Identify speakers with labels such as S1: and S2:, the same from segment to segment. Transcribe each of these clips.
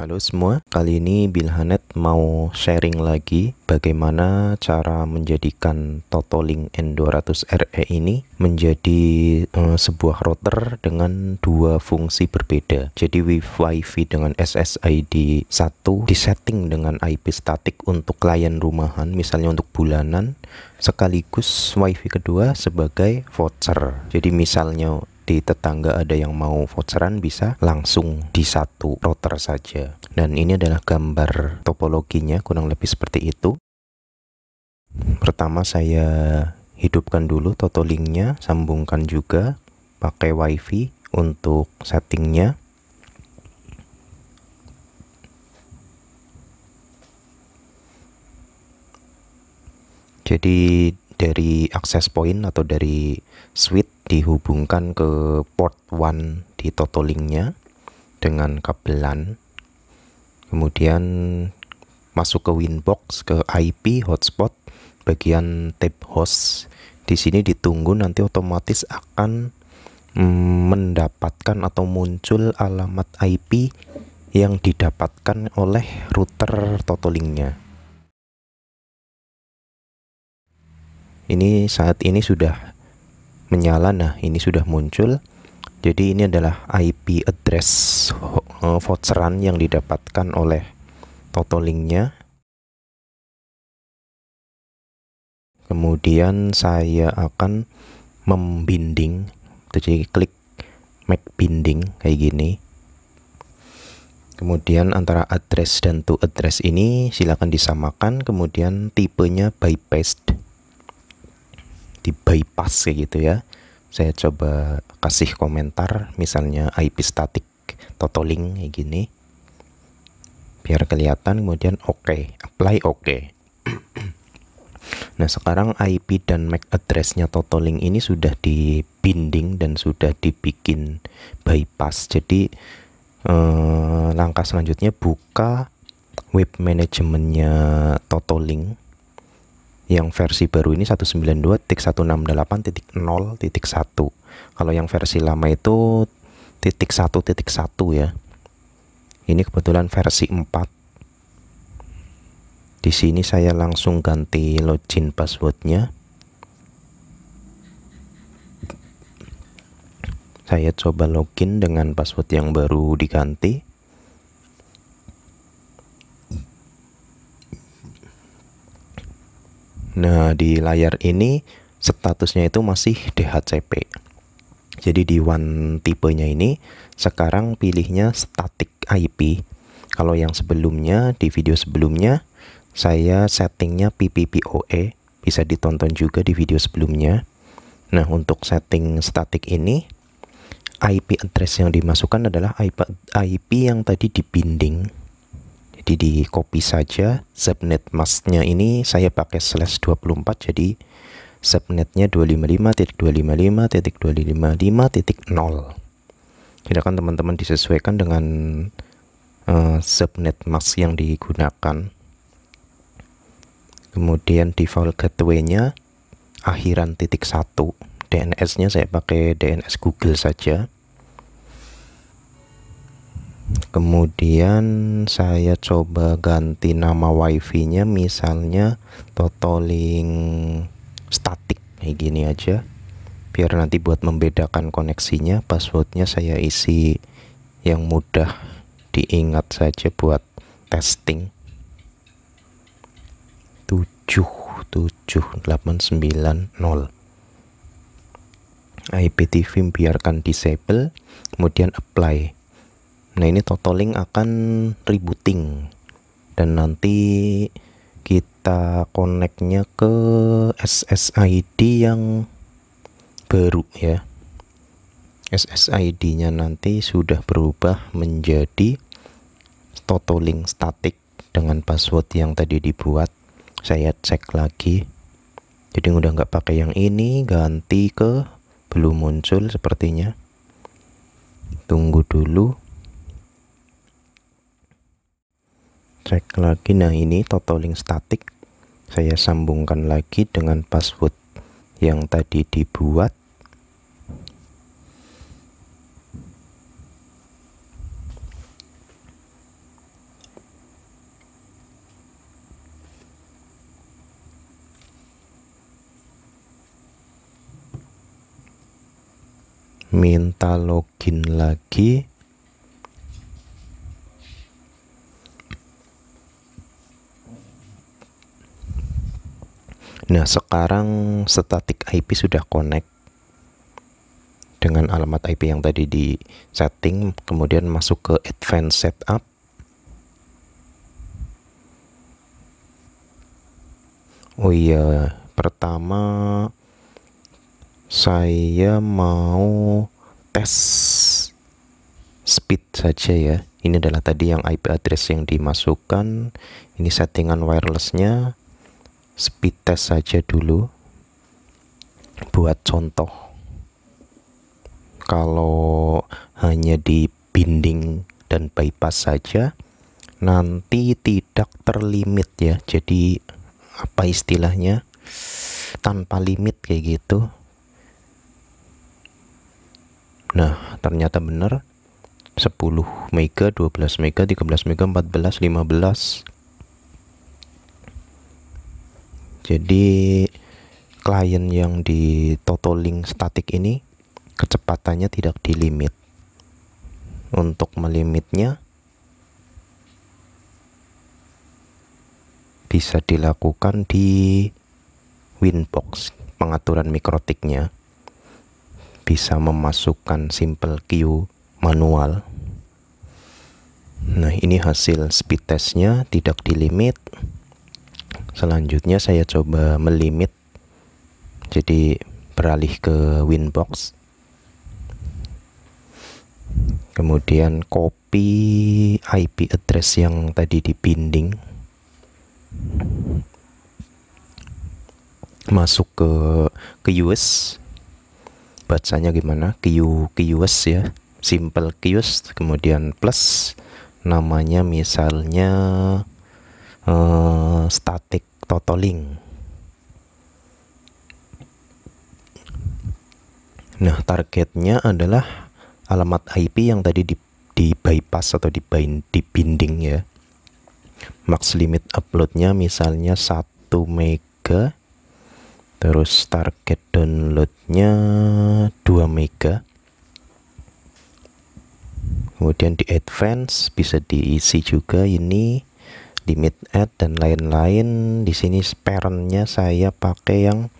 S1: Halo semua, kali ini Bilhanet mau sharing lagi bagaimana cara menjadikan Totolink N200RE ini menjadi um, sebuah router dengan dua fungsi berbeda. Jadi Wi-Fi dengan SSID 1 disetting dengan IP statik untuk klien rumahan, misalnya untuk bulanan, sekaligus WiFi kedua sebagai voucher. Jadi misalnya di tetangga ada yang mau voucheran bisa langsung di satu router saja. Dan ini adalah gambar topologinya kurang lebih seperti itu. Pertama saya hidupkan dulu toto linknya, sambungkan juga pakai wifi untuk settingnya. Jadi dari access point atau dari switch dihubungkan ke port 1 di totolinknya dengan kabel LAN kemudian masuk ke winbox ke IP hotspot bagian tab host di sini ditunggu nanti otomatis akan mm, mendapatkan atau muncul alamat IP yang didapatkan oleh router totolinknya ini saat ini sudah menyala nah ini sudah muncul jadi ini adalah IP address eh, voucheran yang didapatkan oleh Totolinknya kemudian saya akan membinding jadi klik make binding kayak gini kemudian antara address dan to address ini silakan disamakan kemudian tipenya by di bypass kayak gitu ya saya coba kasih komentar misalnya IP static totaling kayak gini biar kelihatan kemudian oke okay, apply oke okay. nah sekarang IP dan MAC addressnya totaling ini sudah dibinding dan sudah dibikin bypass jadi eh, langkah selanjutnya buka web manajemennya totaling yang versi baru ini 192.168.0.1 kalau yang versi lama itu titik satu titik satu ya ini kebetulan versi 4 di sini saya langsung ganti login passwordnya saya coba login dengan password yang baru diganti Nah, di layar ini statusnya itu masih DHCP. Jadi di one tipenya ini sekarang pilihnya static IP. Kalau yang sebelumnya di video sebelumnya saya settingnya PPPoE bisa ditonton juga di video sebelumnya. Nah, untuk setting static ini IP address yang dimasukkan adalah IP, IP yang tadi dibinding jadi di copy saja subnet masknya ini saya pakai slash 24 jadi subnetnya 255.255.255.0 silakan teman-teman disesuaikan dengan uh, eh, subnet mask yang digunakan kemudian default gateway-nya akhiran titik satu DNS-nya saya pakai DNS Google saja kemudian saya coba ganti nama wifi nya misalnya totoling static kayak gini aja biar nanti buat membedakan koneksinya passwordnya saya isi yang mudah diingat saja buat testing 77890 IPTV biarkan disable kemudian apply Nah ini totaling akan rebooting dan nanti kita connectnya ke SSID yang baru ya. SSID-nya nanti sudah berubah menjadi totaling static dengan password yang tadi dibuat. Saya cek lagi. Jadi udah nggak pakai yang ini, ganti ke belum muncul sepertinya. Tunggu dulu. cek lagi nah ini totaling statik saya sambungkan lagi dengan password yang tadi dibuat minta login lagi Nah, sekarang static IP sudah connect dengan alamat IP yang tadi di setting, kemudian masuk ke advanced setup. Oh iya, pertama saya mau tes speed saja ya. Ini adalah tadi yang IP address yang dimasukkan, ini settingan wirelessnya, speed test saja dulu buat contoh kalau hanya di binding dan bypass saja nanti tidak terlimit ya jadi apa istilahnya tanpa limit kayak gitu nah ternyata benar 10 mega 12 mega 13 mega 14 15 jadi klien yang di total link statik ini kecepatannya tidak dilimit. Untuk melimitnya bisa dilakukan di winbox pengaturan mikrotiknya bisa memasukkan simple queue manual Nah, ini hasil speed testnya tidak dilimit selanjutnya saya coba melimit jadi beralih ke winbox kemudian copy IP address yang tadi dipinding masuk ke ke US bacanya gimana Q US ya simple QS kemudian plus namanya misalnya uh, eh, static totaling. Nah, targetnya adalah alamat IP yang tadi di, di bypass atau di bind, di binding ya. Max limit uploadnya misalnya 1 mega terus target downloadnya 2 mega kemudian di advance bisa diisi juga ini limit add dan lain-lain di sini parentnya saya pakai yang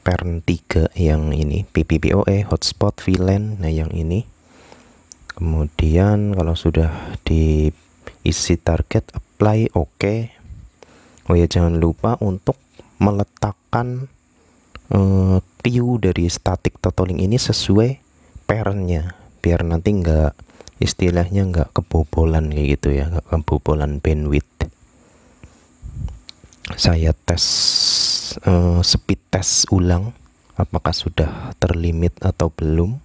S1: parent 3 yang ini PPPoE hotspot VLAN nah yang ini kemudian kalau sudah diisi target apply oke okay. oh ya jangan lupa untuk meletakkan uh, dari static totaling ini sesuai parentnya biar nanti enggak istilahnya enggak kebobolan kayak gitu ya nggak kebobolan bandwidth saya tes
S2: uh, speed test ulang apakah sudah terlimit atau belum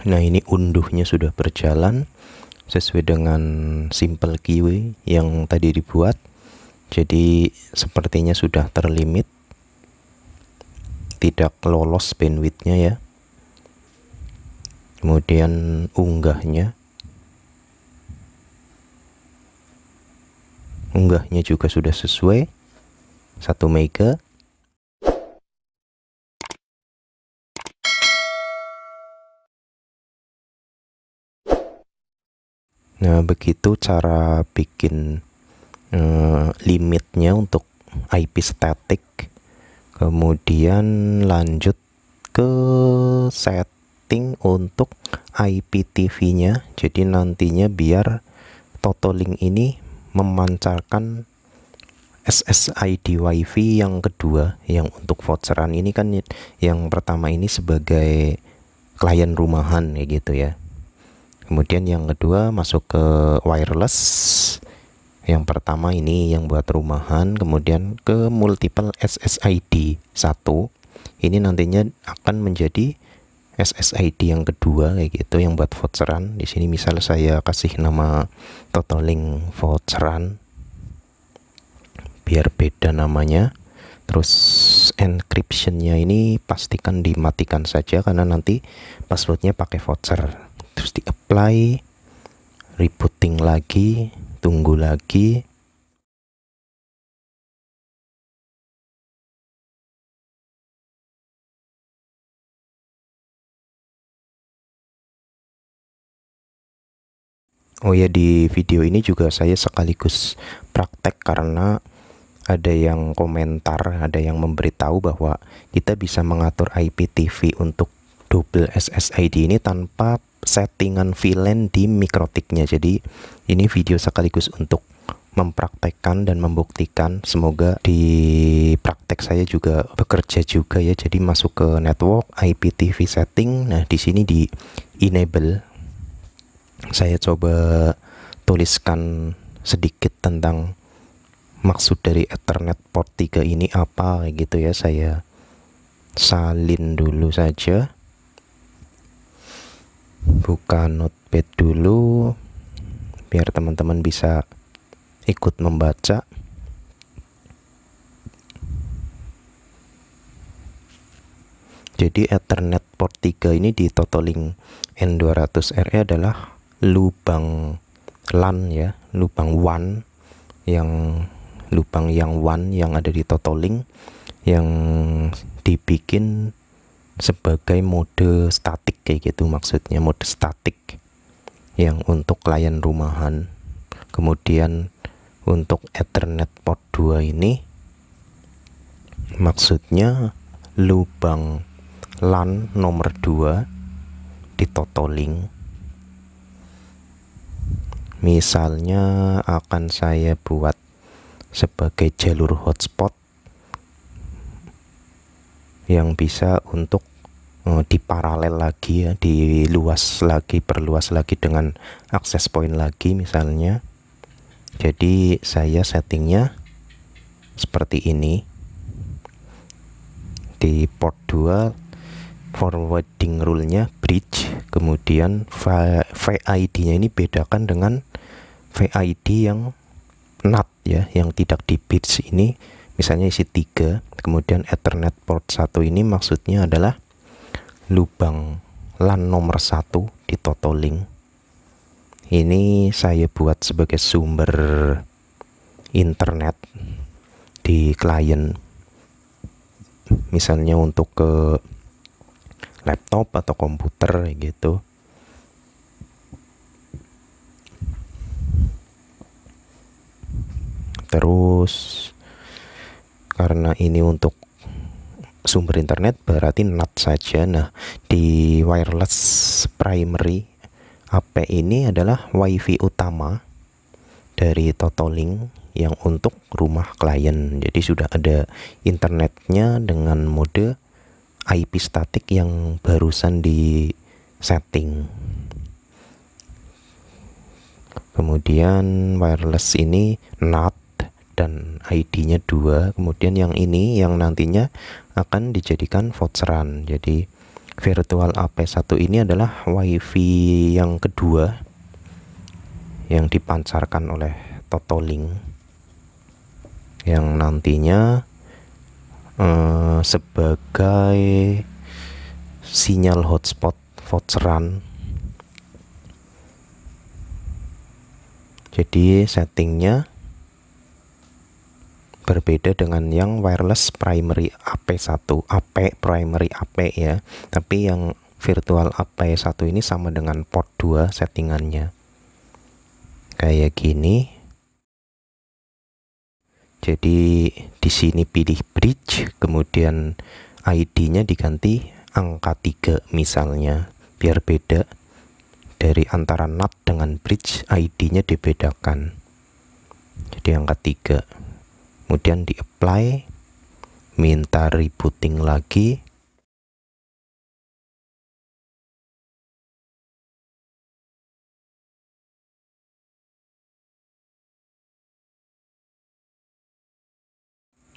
S2: Nah, ini unduhnya sudah berjalan sesuai dengan simple kiwi yang
S1: tadi dibuat jadi sepertinya sudah terlimit tidak lolos bandwidthnya ya kemudian unggahnya unggahnya juga sudah sesuai 1 mega
S2: Nah, begitu cara bikin
S1: uh, limitnya untuk IP static. Kemudian lanjut ke setting untuk IPTV-nya. Jadi nantinya biar Totolink ini memancarkan SSID WiFi yang kedua yang untuk voucheran ini kan yang pertama ini sebagai klien rumahan ya gitu ya kemudian yang kedua masuk ke wireless yang pertama ini yang buat rumahan kemudian ke multiple SSID 1 ini nantinya akan menjadi SSID yang kedua kayak gitu yang buat voucheran di sini misal saya kasih nama totaling voucheran biar beda namanya terus encryptionnya ini pastikan dimatikan saja karena nanti passwordnya pakai voucher
S2: terus di apply rebooting lagi tunggu lagi Oh ya di video ini juga saya sekaligus
S1: praktek karena ada yang komentar, ada yang memberitahu bahwa kita bisa mengatur IPTV untuk double SSID ini tanpa settingan VLAN di mikrotiknya. Jadi ini video sekaligus untuk mempraktekkan dan membuktikan semoga di praktek saya juga bekerja juga ya jadi masuk ke network IPTV setting nah di sini di enable saya coba tuliskan sedikit tentang maksud dari Ethernet port 3 ini apa gitu ya saya salin dulu saja buka notepad dulu biar teman-teman bisa ikut membaca jadi Ethernet port 3 ini di totaling N200RE adalah lubang LAN ya lubang WAN yang lubang yang WAN yang ada di totaling yang dibikin sebagai mode statik kayak gitu maksudnya mode statik yang untuk klien rumahan kemudian untuk Ethernet port 2 ini maksudnya lubang LAN nomor 2 di totoling misalnya akan saya buat sebagai jalur hotspot yang bisa untuk Eh, diparalel lagi ya diluas lagi perluas lagi dengan akses point lagi misalnya jadi saya settingnya seperti ini di port 2 forwarding rule-nya bridge kemudian VID-nya ini bedakan dengan VID yang NAT ya yang tidak di bridge ini misalnya isi 3 kemudian Ethernet port 1 ini maksudnya adalah lubang lan nomor satu di Toto Ini saya buat sebagai sumber internet di klien. Misalnya untuk ke laptop atau komputer gitu. Terus karena ini untuk sumber internet berarti NAT saja. Nah, di wireless primary AP ini adalah WiFi utama dari Totolink yang untuk rumah klien. Jadi sudah ada internetnya dengan mode IP statik yang barusan di setting. Kemudian wireless ini NAT dan ID-nya dua kemudian yang ini yang nantinya akan dijadikan voucheran jadi virtual AP1 ini adalah WiFi yang kedua yang dipancarkan oleh Totolink yang nantinya eh, sebagai sinyal hotspot voucheran jadi settingnya berbeda dengan yang wireless primary AP1, AP primary AP ya. Tapi yang virtual AP1 ini sama dengan port 2 settingannya. Kayak gini. Jadi di sini pilih bridge, kemudian ID-nya diganti angka 3 misalnya, biar beda dari antara NAT dengan bridge ID-nya dibedakan.
S2: Jadi angka 3 kemudian di apply minta rebooting lagi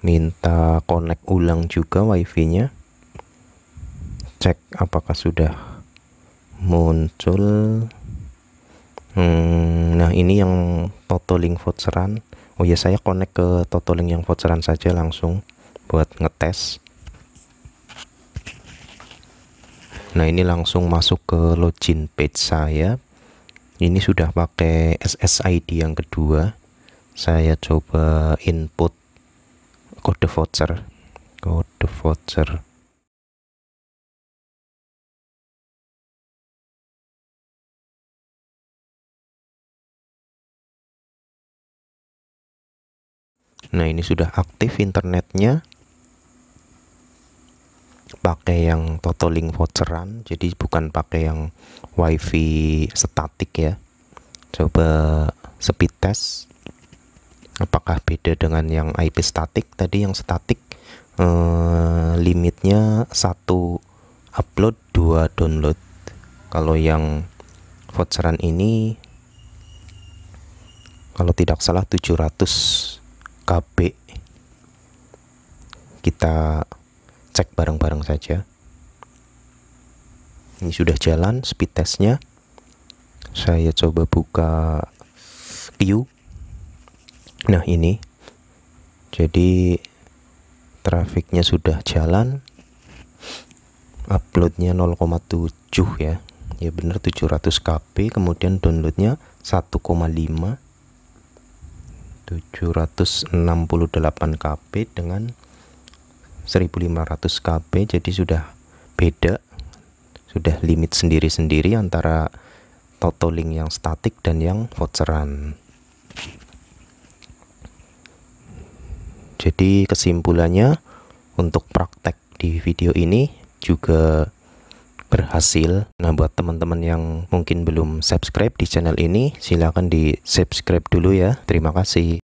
S2: minta connect ulang juga wifi
S1: nya cek apakah sudah muncul hmm, nah ini yang auto link voucheran oh ya saya connect ke totaling yang voucheran saja langsung buat ngetes nah ini langsung masuk ke login page saya ini sudah pakai SSID yang kedua
S2: saya coba input kode voucher kode voucher Nah, ini sudah aktif internetnya.
S1: Pakai yang total link voucheran, jadi bukan pakai yang WiFi statik ya. Coba speed test. Apakah beda dengan yang IP statik? Tadi yang statik eh, limitnya satu upload, dua download. Kalau yang voucheran ini kalau tidak salah 700 KB kita cek bareng-bareng saja ini sudah jalan speed testnya saya coba buka Q nah ini jadi trafiknya sudah jalan uploadnya 0,7 ya ya benar 700 KB. kemudian downloadnya 1,5 768 KB dengan 1500 KB, jadi sudah beda sudah limit sendiri-sendiri antara link yang statik dan yang voucheran jadi kesimpulannya untuk praktek di video ini juga berhasil. Nah, buat teman-teman yang mungkin belum subscribe di channel ini, silahkan di subscribe dulu ya. Terima kasih.